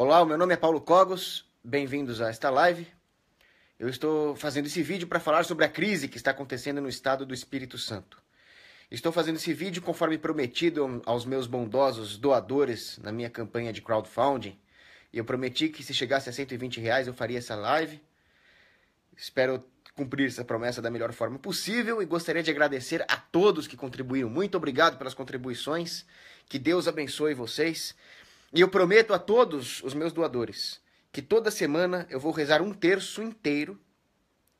Olá, o meu nome é Paulo Cogos, bem-vindos a esta live. Eu estou fazendo esse vídeo para falar sobre a crise que está acontecendo no estado do Espírito Santo. Estou fazendo esse vídeo conforme prometido aos meus bondosos doadores na minha campanha de crowdfunding. E eu prometi que se chegasse a 120 reais eu faria essa live. Espero cumprir essa promessa da melhor forma possível e gostaria de agradecer a todos que contribuíram. Muito obrigado pelas contribuições. Que Deus abençoe vocês e eu prometo a todos os meus doadores que toda semana eu vou rezar um terço inteiro,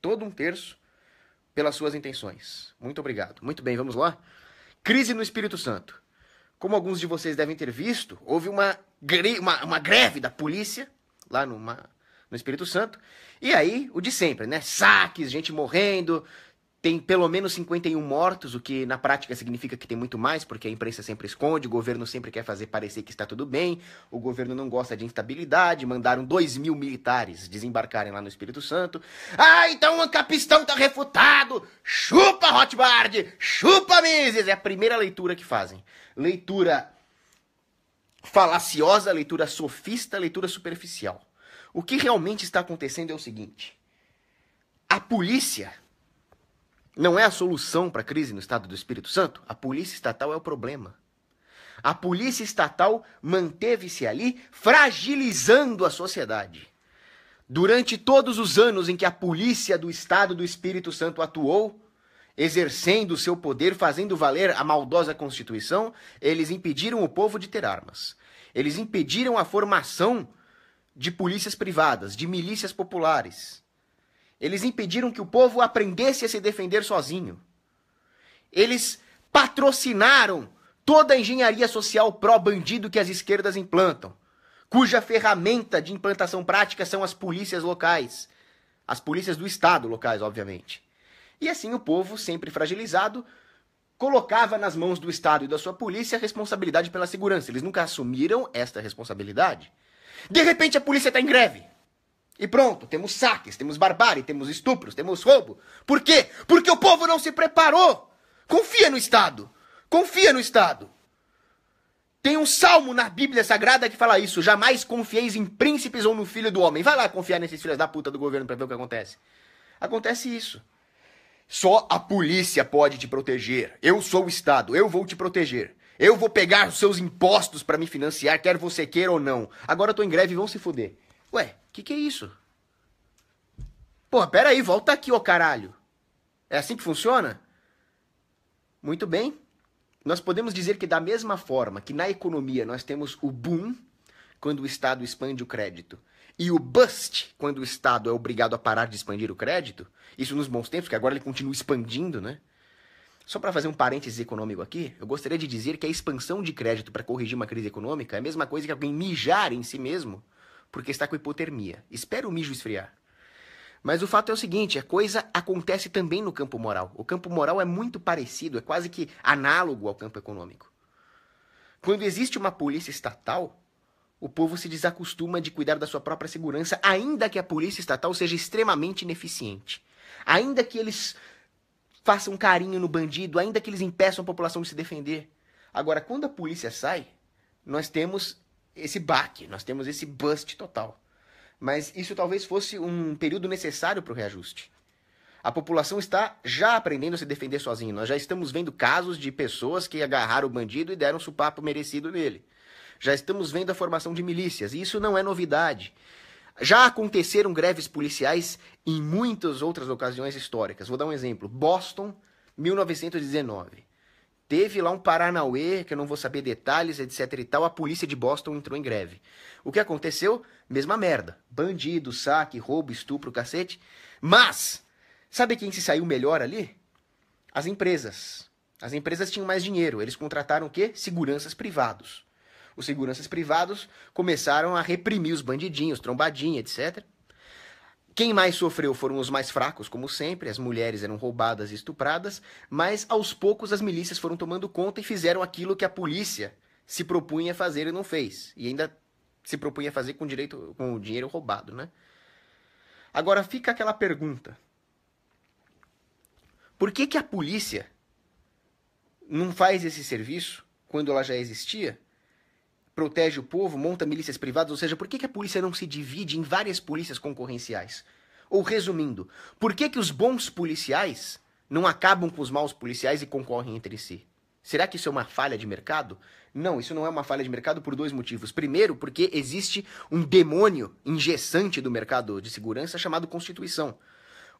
todo um terço, pelas suas intenções. Muito obrigado. Muito bem, vamos lá? Crise no Espírito Santo. Como alguns de vocês devem ter visto, houve uma, gre uma, uma greve da polícia lá numa, no Espírito Santo. E aí, o de sempre, né? Saques, gente morrendo, tem pelo menos 51 mortos, o que na prática significa que tem muito mais, porque a imprensa sempre esconde, o governo sempre quer fazer parecer que está tudo bem, o governo não gosta de instabilidade, mandaram 2 mil militares desembarcarem lá no Espírito Santo. Ah, então o Ancapistão está refutado! Chupa, Hotbard! Chupa, Mises! É a primeira leitura que fazem. Leitura falaciosa, leitura sofista, leitura superficial. O que realmente está acontecendo é o seguinte: a polícia não é a solução para a crise no estado do Espírito Santo? A polícia estatal é o problema. A polícia estatal manteve-se ali, fragilizando a sociedade. Durante todos os anos em que a polícia do Estado do Espírito Santo atuou, exercendo seu poder, fazendo valer a maldosa Constituição, eles impediram o povo de ter armas. Eles impediram a formação de polícias privadas, de milícias populares. Eles impediram que o povo aprendesse a se defender sozinho. Eles patrocinaram toda a engenharia social pró-bandido que as esquerdas implantam, cuja ferramenta de implantação prática são as polícias locais. As polícias do Estado locais, obviamente. E assim o povo, sempre fragilizado, colocava nas mãos do Estado e da sua polícia a responsabilidade pela segurança. Eles nunca assumiram esta responsabilidade. De repente a polícia está em greve. E pronto, temos saques, temos barbárie, temos estupros, temos roubo. Por quê? Porque o povo não se preparou. Confia no Estado. Confia no Estado. Tem um salmo na Bíblia Sagrada que fala isso. Jamais confieis em príncipes ou no filho do homem. Vai lá confiar nesses filhos da puta do governo para ver o que acontece. Acontece isso. Só a polícia pode te proteger. Eu sou o Estado, eu vou te proteger. Eu vou pegar os seus impostos para me financiar, quer você queira ou não. Agora eu tô em greve, vão se fuder. Ué, que que é isso? Pô, pera aí, volta aqui, ô caralho. É assim que funciona? Muito bem. Nós podemos dizer que da mesma forma que na economia nós temos o boom quando o Estado expande o crédito e o bust quando o Estado é obrigado a parar de expandir o crédito, isso nos bons tempos, que agora ele continua expandindo, né? Só para fazer um parênteses econômico aqui, eu gostaria de dizer que a expansão de crédito para corrigir uma crise econômica é a mesma coisa que alguém mijar em si mesmo porque está com hipotermia. Espera o mijo esfriar. Mas o fato é o seguinte: a coisa acontece também no campo moral. O campo moral é muito parecido, é quase que análogo ao campo econômico. Quando existe uma polícia estatal, o povo se desacostuma de cuidar da sua própria segurança, ainda que a polícia estatal seja extremamente ineficiente. Ainda que eles façam carinho no bandido, ainda que eles impeçam a população de se defender. Agora, quando a polícia sai, nós temos esse baque, nós temos esse bust total. Mas isso talvez fosse um período necessário para o reajuste. A população está já aprendendo a se defender sozinha. Nós já estamos vendo casos de pessoas que agarraram o bandido e deram o supapo merecido nele. Já estamos vendo a formação de milícias, e isso não é novidade. Já aconteceram greves policiais em muitas outras ocasiões históricas. Vou dar um exemplo: Boston, 1919. Teve lá um Paranauê, que eu não vou saber detalhes, etc e tal, a polícia de Boston entrou em greve. O que aconteceu? Mesma merda. Bandido, saque, roubo, estupro, cacete. Mas, sabe quem se saiu melhor ali? As empresas. As empresas tinham mais dinheiro, eles contrataram o quê? Seguranças privados. Os seguranças privados começaram a reprimir os bandidinhos, trombadinha, etc. Quem mais sofreu foram os mais fracos, como sempre, as mulheres eram roubadas e estupradas, mas aos poucos as milícias foram tomando conta e fizeram aquilo que a polícia se propunha a fazer e não fez. E ainda se propunha a fazer com direito com o dinheiro roubado, né? Agora fica aquela pergunta. Por que que a polícia não faz esse serviço quando ela já existia? protege o povo, monta milícias privadas, ou seja, por que, que a polícia não se divide em várias polícias concorrenciais? Ou resumindo, por que, que os bons policiais não acabam com os maus policiais e concorrem entre si? Será que isso é uma falha de mercado? Não, isso não é uma falha de mercado por dois motivos. Primeiro, porque existe um demônio ingessante do mercado de segurança chamado Constituição.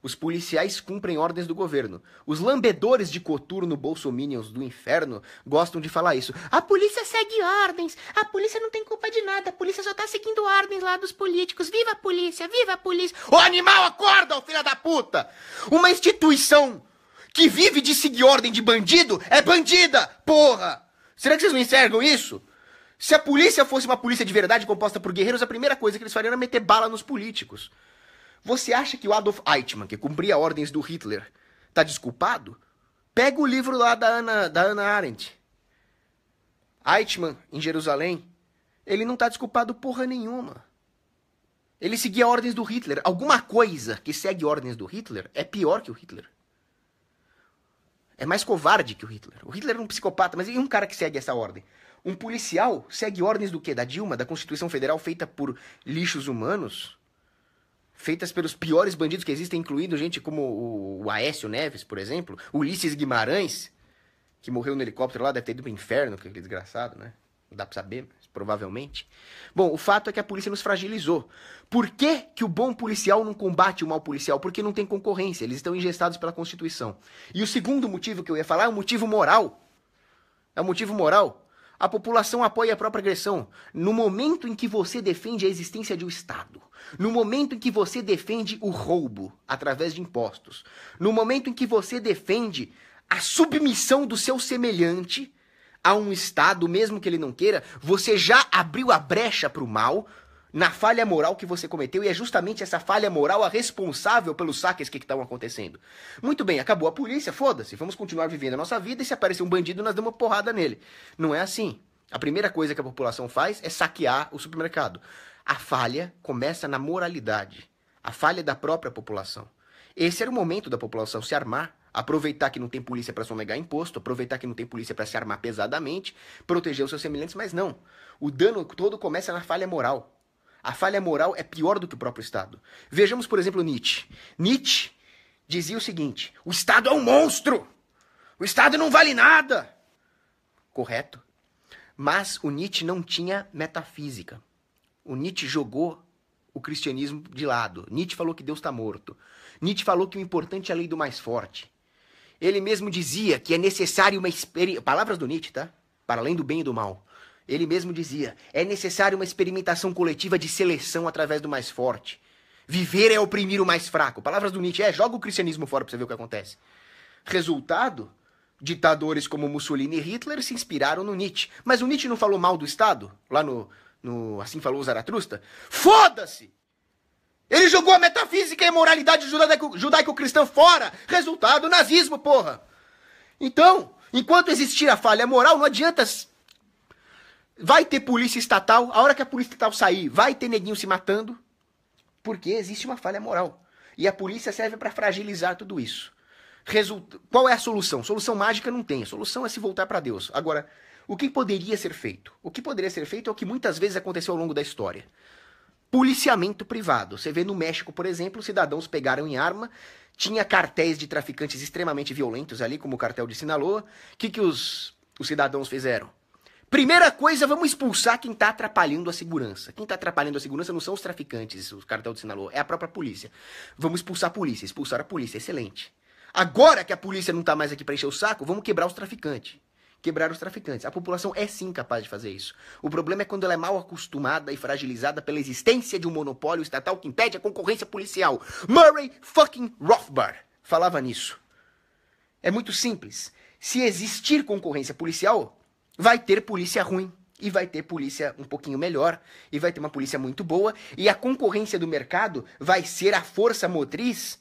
Os policiais cumprem ordens do governo. Os lambedores de coturno bolsominions do inferno gostam de falar isso. A polícia segue ordens. A polícia não tem culpa de nada. A polícia só tá seguindo ordens lá dos políticos. Viva a polícia! Viva a polícia! O animal, acorda, ô filha da puta! Uma instituição que vive de seguir ordem de bandido é bandida! Porra! Será que vocês não enxergam isso? Se a polícia fosse uma polícia de verdade composta por guerreiros, a primeira coisa que eles fariam era meter bala nos políticos. Você acha que o Adolf Eichmann, que cumpria ordens do Hitler, está desculpado? Pega o livro lá da Ana, da Ana Arendt. Eichmann, em Jerusalém, ele não está desculpado porra nenhuma. Ele seguia ordens do Hitler. Alguma coisa que segue ordens do Hitler é pior que o Hitler. É mais covarde que o Hitler. O Hitler era é um psicopata, mas e um cara que segue essa ordem? Um policial segue ordens do quê? Da Dilma, da Constituição Federal feita por lixos humanos? feitas pelos piores bandidos que existem, incluindo gente como o, o Aécio Neves, por exemplo, Ulisses Guimarães, que morreu no helicóptero lá, deve ter ido pro inferno, que desgraçado, né? Não dá pra saber, mas provavelmente. Bom, o fato é que a polícia nos fragilizou. Por que, que o bom policial não combate o mau policial? Porque não tem concorrência, eles estão ingestados pela Constituição. E o segundo motivo que eu ia falar é o motivo moral. É o motivo moral. A população apoia a própria agressão. No momento em que você defende a existência de um Estado, no momento em que você defende o roubo através de impostos, no momento em que você defende a submissão do seu semelhante a um Estado, mesmo que ele não queira, você já abriu a brecha para o mal, na falha moral que você cometeu, e é justamente essa falha moral a responsável pelos saques que estão acontecendo. Muito bem, acabou a polícia, foda-se, vamos continuar vivendo a nossa vida e se aparecer um bandido, nós damos uma porrada nele. Não é assim. A primeira coisa que a população faz é saquear o supermercado. A falha começa na moralidade, a falha da própria população. Esse era o momento da população se armar, aproveitar que não tem polícia para sonegar imposto, aproveitar que não tem polícia para se armar pesadamente, proteger os seus semelhantes, mas não. O dano todo começa na falha moral. A falha moral é pior do que o próprio Estado. Vejamos, por exemplo, Nietzsche. Nietzsche dizia o seguinte: o Estado é um monstro! O Estado não vale nada! Correto? Mas o Nietzsche não tinha metafísica. O Nietzsche jogou o cristianismo de lado. Nietzsche falou que Deus está morto. Nietzsche falou que o importante é a lei do mais forte. Ele mesmo dizia que é necessário uma experiência. Palavras do Nietzsche, tá? Para além do bem e do mal. Ele mesmo dizia: é necessário uma experimentação coletiva de seleção através do mais forte. Viver é oprimir o mais fraco. Palavras do Nietzsche. É, joga o cristianismo fora pra você ver o que acontece. Resultado: ditadores como Mussolini e Hitler se inspiraram no Nietzsche. Mas o Nietzsche não falou mal do Estado? Lá no. no assim falou o Zaratrusta? Foda-se! Ele jogou a metafísica e a moralidade judaico-cristã fora. Resultado: nazismo, porra! Então, enquanto existir a falha moral, não adianta Vai ter polícia estatal. A hora que a polícia estatal sair, vai ter neguinho se matando. Porque existe uma falha moral. E a polícia serve para fragilizar tudo isso. Qual é a solução? Solução mágica não tem. A solução é se voltar para Deus. Agora, o que poderia ser feito? O que poderia ser feito é o que muitas vezes aconteceu ao longo da história. Policiamento privado. Você vê no México, por exemplo, cidadãos pegaram em arma, tinha cartéis de traficantes extremamente violentos ali, como o cartel de Sinaloa. O que, que os, os cidadãos fizeram? Primeira coisa, vamos expulsar quem está atrapalhando a segurança. Quem está atrapalhando a segurança não são os traficantes, o cartel de Sinaloa, é a própria polícia. Vamos expulsar a polícia, expulsar a polícia, excelente. Agora que a polícia não está mais aqui para encher o saco, vamos quebrar os traficantes. Quebrar os traficantes. A população é sim capaz de fazer isso. O problema é quando ela é mal acostumada e fragilizada pela existência de um monopólio estatal que impede a concorrência policial. Murray fucking Rothbard falava nisso. É muito simples. Se existir concorrência policial, vai ter polícia ruim e vai ter polícia um pouquinho melhor e vai ter uma polícia muito boa e a concorrência do mercado vai ser a força motriz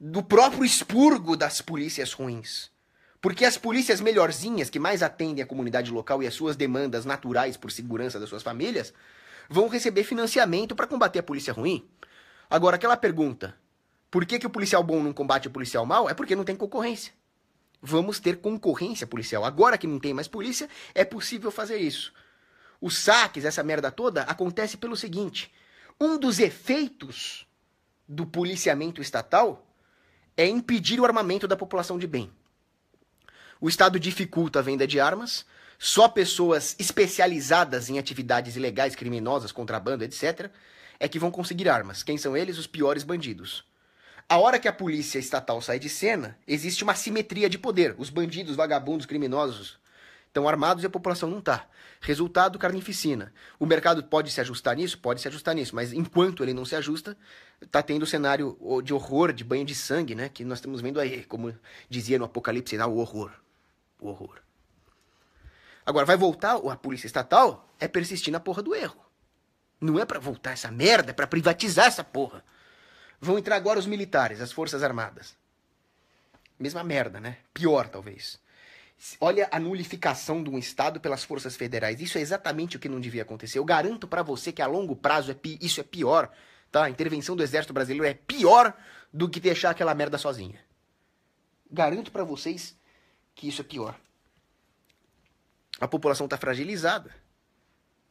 do próprio expurgo das polícias ruins. Porque as polícias melhorzinhas, que mais atendem a comunidade local e as suas demandas naturais por segurança das suas famílias, vão receber financiamento para combater a polícia ruim. Agora, aquela pergunta: por que, que o policial bom não combate o policial mau? É porque não tem concorrência vamos ter concorrência policial. Agora que não tem mais polícia, é possível fazer isso. Os saques, essa merda toda, acontece pelo seguinte: um dos efeitos do policiamento estatal é impedir o armamento da população de bem. O Estado dificulta a venda de armas, só pessoas especializadas em atividades ilegais, criminosas, contrabando, etc., é que vão conseguir armas. Quem são eles? Os piores bandidos. A hora que a polícia estatal sai de cena, existe uma simetria de poder. Os bandidos, vagabundos, criminosos estão armados e a população não está. Resultado, carnificina. O mercado pode se ajustar nisso? Pode se ajustar nisso, mas enquanto ele não se ajusta, está tendo o um cenário de horror, de banho de sangue, né? Que nós estamos vendo aí, como dizia no Apocalipse, né, o horror. O horror. Agora, vai voltar a polícia estatal? É persistir na porra do erro. Não é para voltar essa merda, é para privatizar essa porra. Vão entrar agora os militares, as Forças Armadas. Mesma merda, né? Pior, talvez. Olha a nulificação de um Estado pelas forças federais. Isso é exatamente o que não devia acontecer. Eu garanto para você que a longo prazo é pi... isso é pior. Tá? A intervenção do Exército Brasileiro é pior do que deixar aquela merda sozinha. Garanto para vocês que isso é pior. A população está fragilizada.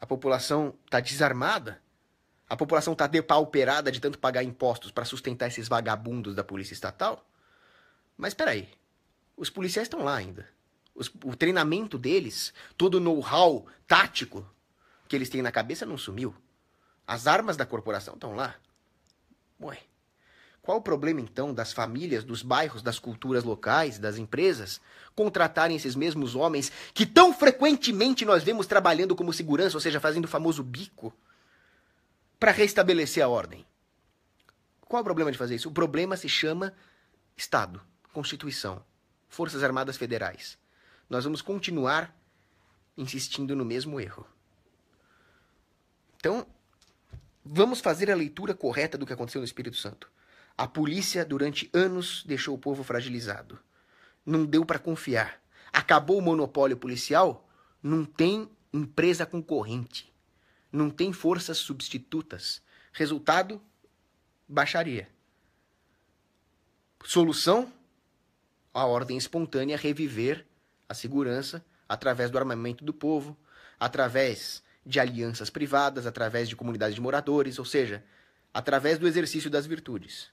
A população está desarmada. A população está depauperada de tanto pagar impostos para sustentar esses vagabundos da polícia estatal? Mas espera aí, os policiais estão lá ainda. Os, o treinamento deles, todo o know-how tático que eles têm na cabeça não sumiu. As armas da corporação estão lá. Ué, qual o problema então das famílias, dos bairros, das culturas locais, das empresas contratarem esses mesmos homens que tão frequentemente nós vemos trabalhando como segurança, ou seja, fazendo o famoso bico? para restabelecer a ordem. Qual é o problema de fazer isso? O problema se chama Estado, Constituição, Forças Armadas Federais. Nós vamos continuar insistindo no mesmo erro. Então, vamos fazer a leitura correta do que aconteceu no Espírito Santo. A polícia, durante anos, deixou o povo fragilizado. Não deu para confiar. Acabou o monopólio policial? Não tem empresa concorrente não tem forças substitutas. Resultado: baixaria. Solução: a ordem espontânea reviver a segurança através do armamento do povo, através de alianças privadas, através de comunidades de moradores, ou seja, através do exercício das virtudes.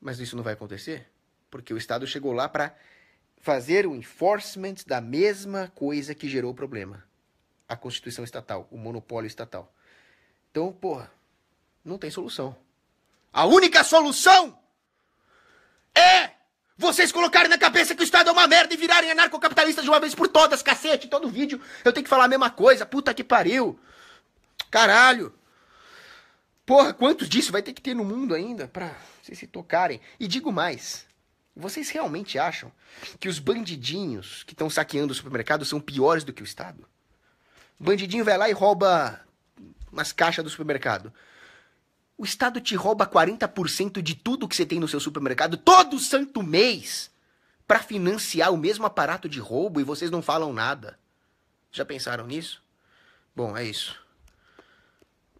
Mas isso não vai acontecer, porque o Estado chegou lá para fazer o enforcement da mesma coisa que gerou o problema a Constituição estatal, o monopólio estatal. Então, porra, não tem solução. A única solução é vocês colocarem na cabeça que o Estado é uma merda e virarem anarcocapitalistas de uma vez por todas, cacete, todo vídeo eu tenho que falar a mesma coisa, puta que pariu. Caralho. Porra, quantos disso vai ter que ter no mundo ainda pra vocês se tocarem? E digo mais, vocês realmente acham que os bandidinhos que estão saqueando o supermercado são piores do que o Estado? Bandidinho vai lá e rouba umas caixas do supermercado. O Estado te rouba 40% de tudo que você tem no seu supermercado todo santo mês para financiar o mesmo aparato de roubo e vocês não falam nada. Já pensaram nisso? Bom, é isso.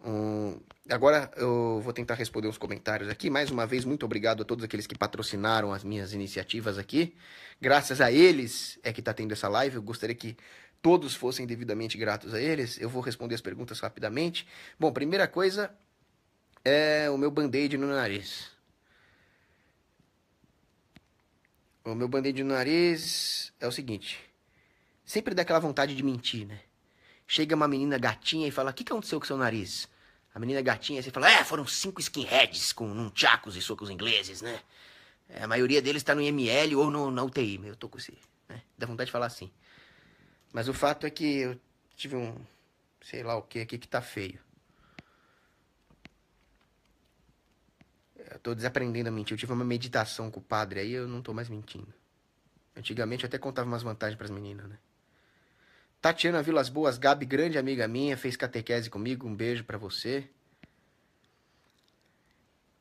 Hum, agora eu vou tentar responder os comentários aqui. Mais uma vez, muito obrigado a todos aqueles que patrocinaram as minhas iniciativas aqui. Graças a eles é que está tendo essa live. Eu gostaria que todos fossem devidamente gratos a eles. Eu vou responder as perguntas rapidamente. Bom, primeira coisa é o meu band-aid no nariz. O meu band-aid no nariz é o seguinte: sempre dá aquela vontade de mentir, né? Chega uma menina gatinha e fala: O que, aconteceu com seu nariz? A menina gatinha, você fala: É, foram cinco skinheads com nunchacos e socos ingleses, né? É, a maioria deles está no IML ou no, na UTI. Eu tô com esse. Né? Dá vontade de falar assim. Mas o fato é que eu tive um. sei lá o que aqui que tá feio. Eu tô desaprendendo a mentir. Eu tive uma meditação com o padre aí, eu não tô mais mentindo. Antigamente eu até contava umas vantagens para as meninas, né? Tatiana Vilas Boas, Gabi, grande amiga minha, fez catequese comigo, um beijo para você.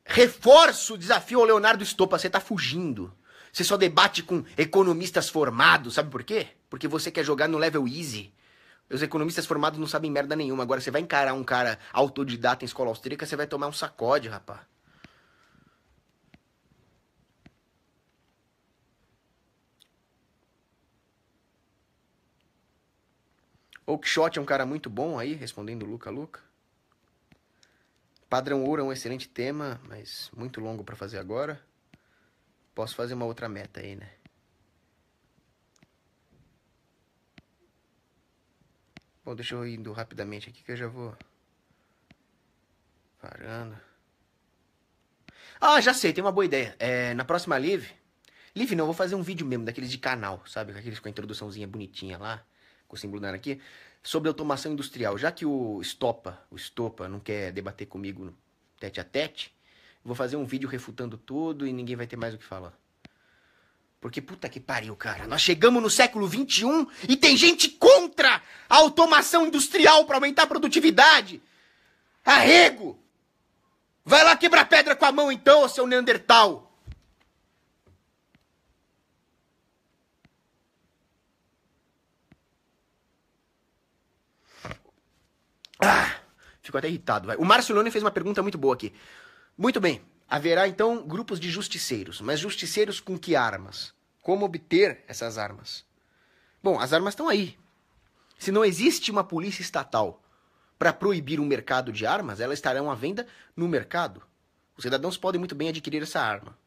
Reforço o desafio ao Leonardo Estopa, você tá fugindo. Você só debate com economistas formados, sabe por quê? Porque você quer jogar no level easy. Os economistas formados não sabem merda nenhuma. Agora você vai encarar um cara autodidata em escola austríaca, você vai tomar um sacode, rapá. Oakshot é um cara muito bom aí, respondendo Luca Luca. Padrão Ouro é um excelente tema, mas muito longo para fazer agora. Posso fazer uma outra meta aí, né? Bom, deixa eu ir indo rapidamente aqui que eu já vou. Parando. Ah, já sei, tem uma boa ideia. É, na próxima live. Live não, vou fazer um vídeo mesmo, daqueles de canal, sabe? Aqueles com a introduçãozinha bonitinha lá, com o símbolo da aqui. Sobre automação industrial. Já que o Stopa, o Stopa não quer debater comigo tete a tete vou fazer um vídeo refutando tudo e ninguém vai ter mais o que falar. Porque puta que pariu, cara. Nós chegamos no século XXI e tem gente contra a automação industrial para aumentar a produtividade. Arrego! Vai lá quebrar pedra com a mão então, seu Neandertal. Ah, fico até irritado, vai. O Márcio Leone fez uma pergunta muito boa aqui. Muito bem. Haverá então grupos de justiceiros, mas justiceiros com que armas? Como obter essas armas? Bom, as armas estão aí. Se não existe uma polícia estatal para proibir o um mercado de armas, elas estarão à venda no mercado. Os cidadãos podem muito bem adquirir essa arma.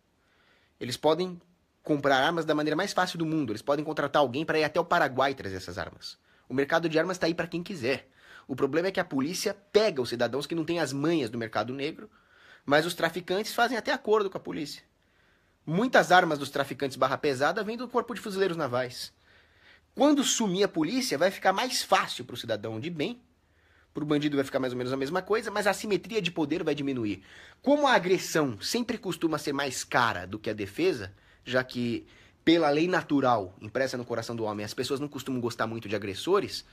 Eles podem comprar armas da maneira mais fácil do mundo. Eles podem contratar alguém para ir até o Paraguai trazer essas armas. O mercado de armas está aí para quem quiser. O problema é que a polícia pega os cidadãos que não têm as manhas do mercado negro mas os traficantes fazem até acordo com a polícia. Muitas armas dos traficantes barra pesada vêm do corpo de fuzileiros navais. Quando sumir a polícia, vai ficar mais fácil para o cidadão de bem. Para o bandido vai ficar mais ou menos a mesma coisa, mas a simetria de poder vai diminuir. Como a agressão sempre costuma ser mais cara do que a defesa, já que pela lei natural impressa no coração do homem as pessoas não costumam gostar muito de agressores,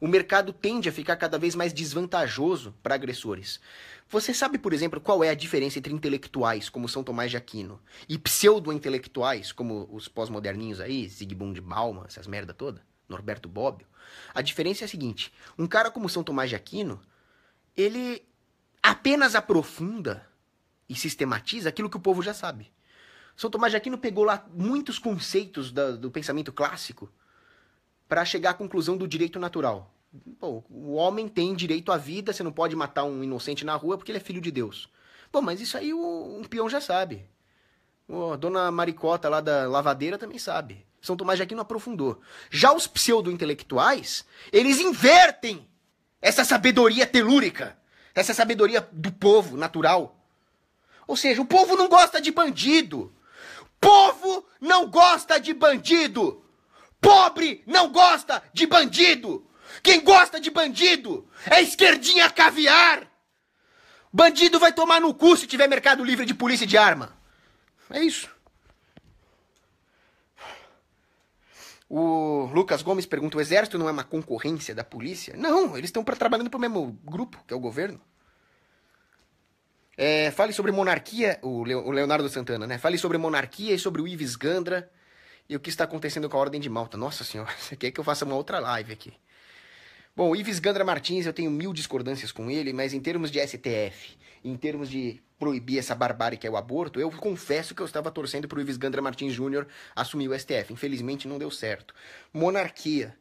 o mercado tende a ficar cada vez mais desvantajoso para agressores. Você sabe, por exemplo, qual é a diferença entre intelectuais, como São Tomás de Aquino, e pseudo-intelectuais, como os pós-moderninhos aí, Zygmunt Bauman, essas merda toda, Norberto Bobbio? A diferença é a seguinte: um cara como São Tomás de Aquino, ele apenas aprofunda e sistematiza aquilo que o povo já sabe. São Tomás de Aquino pegou lá muitos conceitos da, do pensamento clássico para chegar à conclusão do direito natural. Pô, o homem tem direito à vida, você não pode matar um inocente na rua porque ele é filho de Deus. Bom, mas isso aí o, um peão já sabe. a dona Maricota lá da lavadeira também sabe. São Tomás de Aquino aprofundou. Já os pseudo-intelectuais, eles invertem essa sabedoria telúrica, essa sabedoria do povo natural. Ou seja, o povo não gosta de bandido. Povo não gosta de bandido. Pobre não gosta de bandido. Quem gosta de bandido é esquerdinha caviar. Bandido vai tomar no cu se tiver mercado livre de polícia e de arma. É isso. O Lucas Gomes pergunta: o exército não é uma concorrência da polícia? Não, eles estão trabalhando para o mesmo grupo, que é o governo. É, fale sobre monarquia, o, Leonardo Santana, né? Fale sobre monarquia e sobre o Ives Gandra e o que está acontecendo com a Ordem de Malta. Nossa Senhora, você quer que eu faça uma outra live aqui? Bom, Ives Gandra Martins, eu tenho mil discordâncias com ele, mas em termos de STF, em termos de proibir essa barbárie que é o aborto, eu confesso que eu estava torcendo para o Ives Gandra Martins Júnior assumir o STF. Infelizmente não deu certo. Monarquia.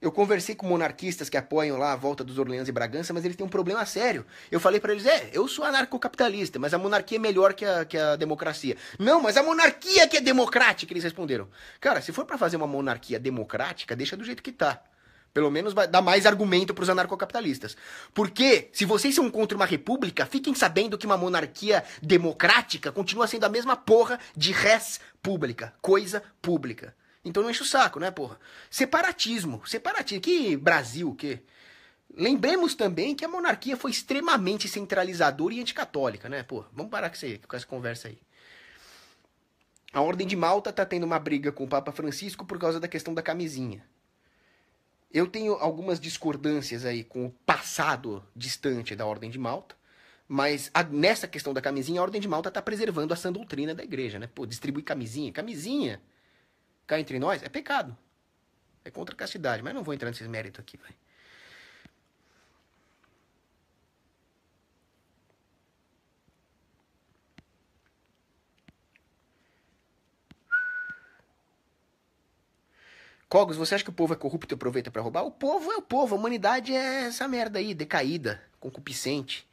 Eu conversei com monarquistas que apoiam lá a volta dos Orleans e Bragança, mas eles têm um problema sério. Eu falei para eles: é, eu sou anarcocapitalista, mas a monarquia é melhor que a, que a democracia. Não, mas a monarquia que é democrática, eles responderam. Cara, se for para fazer uma monarquia democrática, deixa do jeito que tá. Pelo menos vai dar mais argumento para os anarcocapitalistas. Porque, se vocês são contra uma república, fiquem sabendo que uma monarquia democrática continua sendo a mesma porra de res pública, coisa pública. Então não enche o saco, né, porra? Separatismo. Separatismo. Que Brasil, que. Lembremos também que a monarquia foi extremamente centralizadora e anticatólica, né? Pô, vamos parar com, aí, com essa conversa aí. A Ordem de Malta tá tendo uma briga com o Papa Francisco por causa da questão da camisinha. Eu tenho algumas discordâncias aí com o passado distante da Ordem de Malta, mas a, nessa questão da camisinha, a Ordem de Malta tá preservando a sã doutrina da igreja, né? Pô, distribuir camisinha. Camisinha cá entre nós, é pecado. É contra a castidade, mas não vou entrar nesses méritos aqui, vai. Cogos, você acha que o povo é corrupto e aproveita para roubar? O povo é o povo, a humanidade é essa merda aí, decaída, concupiscente.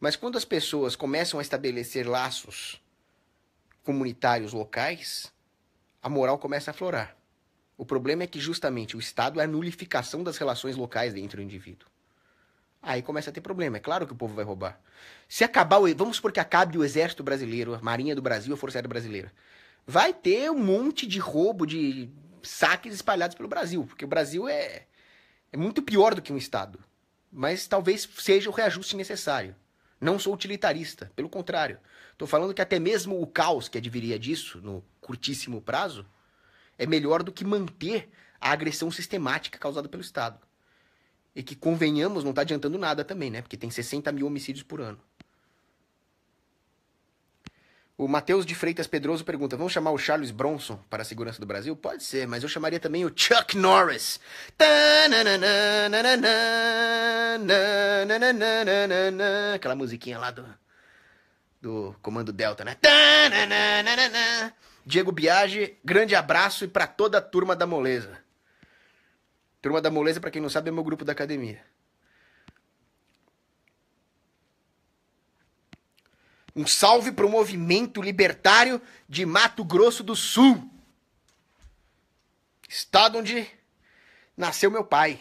Mas quando as pessoas começam a estabelecer laços comunitários locais, a moral começa a florar. O problema é que justamente o Estado é a nulificação das relações locais dentro do indivíduo. Aí começa a ter problema. É claro que o povo vai roubar. Se acabar o. Vamos supor que acabe o Exército Brasileiro, a Marinha do Brasil, a Força Aérea Brasileira. Vai ter um monte de roubo, de saques espalhados pelo Brasil. Porque o Brasil é, é muito pior do que um Estado. Mas talvez seja o reajuste necessário. Não sou utilitarista, pelo contrário. Estou falando que até mesmo o caos que adviria disso, no curtíssimo prazo, é melhor do que manter a agressão sistemática causada pelo Estado. E que, convenhamos, não está adiantando nada também, né? Porque tem 60 mil homicídios por ano. O Matheus de Freitas Pedroso pergunta: vamos chamar o Charles Bronson para a segurança do Brasil? Pode ser, mas eu chamaria também o Chuck Norris. Aquela musiquinha lá do, do Comando Delta, né? Diego Biage, grande abraço e para toda a turma da Moleza. Turma da Moleza, para quem não sabe, é meu grupo da academia. Um salve para o movimento libertário de Mato Grosso do Sul. Estado onde nasceu meu pai.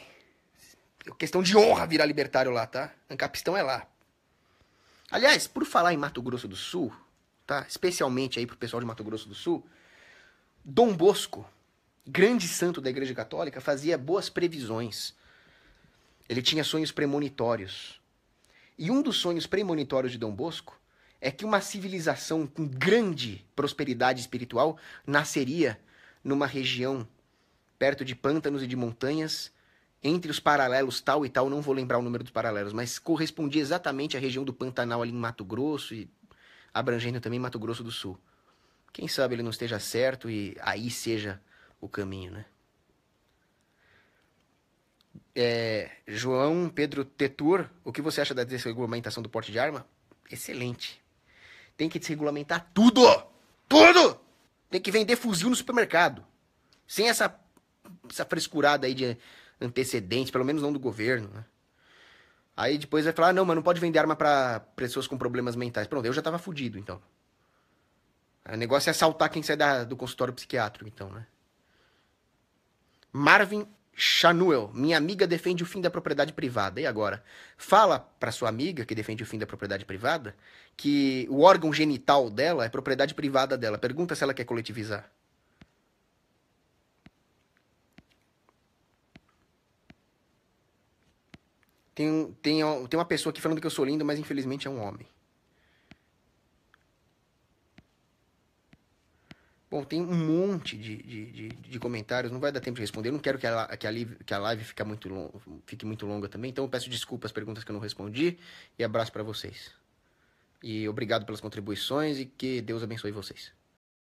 É questão de honra virar libertário lá, tá? Ancapistão é lá. Aliás, por falar em Mato Grosso do Sul, tá? Especialmente aí pro pessoal de Mato Grosso do Sul, Dom Bosco, grande santo da Igreja Católica, fazia boas previsões. Ele tinha sonhos premonitórios. E um dos sonhos premonitórios de Dom Bosco é que uma civilização com grande prosperidade espiritual nasceria numa região perto de pântanos e de montanhas, entre os paralelos tal e tal, não vou lembrar o número dos paralelos, mas correspondia exatamente à região do Pantanal ali em Mato Grosso e abrangendo também Mato Grosso do Sul. Quem sabe ele não esteja certo e aí seja o caminho, né? É, João Pedro Tetur, o que você acha da desregulamentação do porte de arma? Excelente. Tem que desregulamentar tudo! Tudo! Tem que vender fuzil no supermercado. Sem essa, essa frescurada aí de antecedentes, pelo menos não do governo, né? Aí depois vai falar, ah, não, mas não pode vender arma para pessoas com problemas mentais. Pronto, eu já tava fudido, então. O negócio é assaltar quem sai da, do consultório psiquiátrico, então, né? Marvin Chanuel, minha amiga defende o fim da propriedade privada. E agora? Fala para sua amiga que defende o fim da propriedade privada que o órgão genital dela é propriedade privada dela. Pergunta se ela quer coletivizar. Tem, tem, tem uma pessoa aqui falando que eu sou lindo, mas infelizmente é um homem. Bom, tem um monte de, de, de, de, comentários, não vai dar tempo de responder. Eu não quero que a, que a, live, que a live fique muito, long, fique muito longa também, então eu peço desculpas pelas perguntas que eu não respondi e abraço para vocês. E obrigado pelas contribuições e que Deus abençoe vocês.